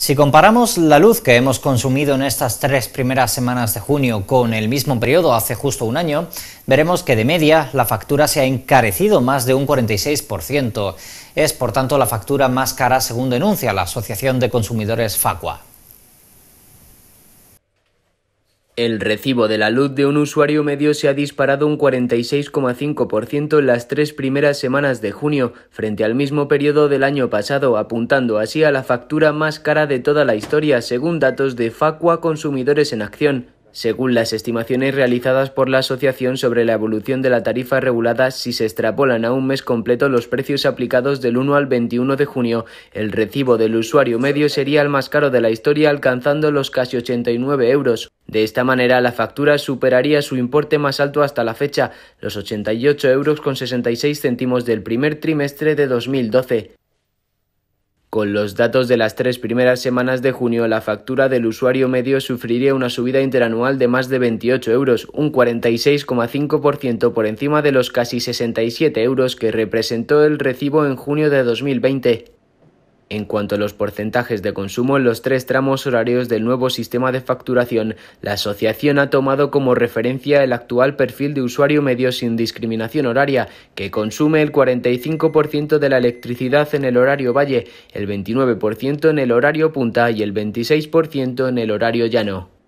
Si comparamos la luz que hemos consumido en estas tres primeras semanas de junio con el mismo periodo hace justo un año, veremos que de media la factura se ha encarecido más de un 46%. Es por tanto la factura más cara según denuncia la Asociación de Consumidores Facua. El recibo de la luz de un usuario medio se ha disparado un 46,5% en las tres primeras semanas de junio, frente al mismo periodo del año pasado, apuntando así a la factura más cara de toda la historia, según datos de Facua Consumidores en Acción. Según las estimaciones realizadas por la Asociación sobre la evolución de la tarifa regulada, si se extrapolan a un mes completo los precios aplicados del 1 al 21 de junio, el recibo del usuario medio sería el más caro de la historia, alcanzando los casi 89 euros. De esta manera, la factura superaría su importe más alto hasta la fecha, los 88 euros con 66 céntimos del primer trimestre de 2012. Con los datos de las tres primeras semanas de junio, la factura del usuario medio sufriría una subida interanual de más de 28 euros, un 46,5% por encima de los casi 67 euros que representó el recibo en junio de 2020. En cuanto a los porcentajes de consumo en los tres tramos horarios del nuevo sistema de facturación, la asociación ha tomado como referencia el actual perfil de usuario medio sin discriminación horaria, que consume el 45% de la electricidad en el horario valle, el 29% en el horario punta y el 26% en el horario llano.